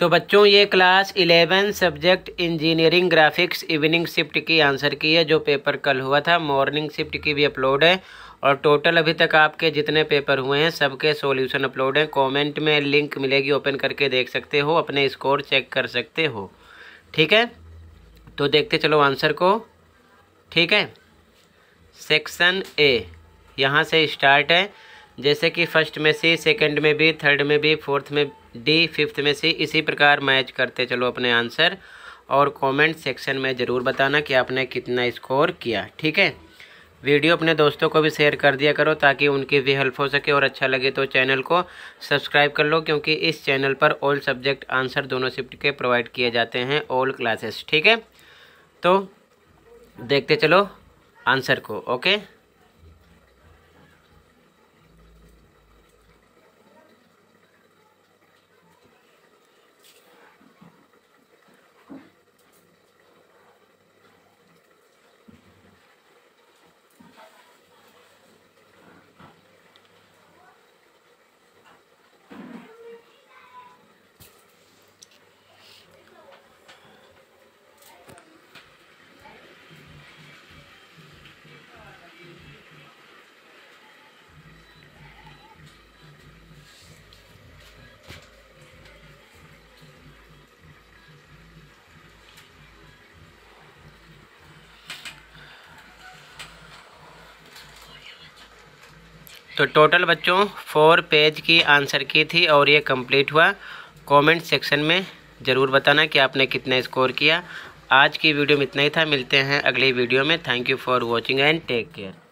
तो बच्चों ये class eleven subject engineering graphics evening shift की आंसर की है जो पेपर कल हुआ था मॉर्निंग शिफ्ट की भी अपलोड है और टोटल अभी तक आपके जितने पेपर हुए हैं सबके सॉल्यूशन अपलोड हैं कमेंट में लिंक मिलेगी ओपन करके देख सकते हो अपने स्कोर चेक कर सकते हो ठीक है तो देखते चलो आंसर को ठीक है सेक्शन ए यहाँ से स्टार्ट है जैसे कि फर्स्ट में सी सेकंड में बी थर्ड में बी फोर्थ में डी फिफ्थ में सी इसी प्रकार मैच करते चलो अपने आंसर और कमेंट सेक्शन में ज़रूर बताना कि आपने कितना स्कोर किया ठीक है वीडियो अपने दोस्तों को भी शेयर कर दिया करो ताकि उनकी भी हेल्प हो सके और अच्छा लगे तो चैनल को सब्सक्राइब कर लो क्योंकि इस चैनल पर ऑल सब्जेक्ट आंसर दोनों शिफ्ट के प्रोवाइड किए जाते हैं ऑल क्लासेस ठीक है तो देखते चलो आंसर को ओके तो टोटल बच्चों फोर पेज की आंसर की थी और ये कंप्लीट हुआ कमेंट सेक्शन में ज़रूर बताना कि आपने कितना स्कोर किया आज की वीडियो में इतना ही था मिलते हैं अगली वीडियो में thank you for watching and take care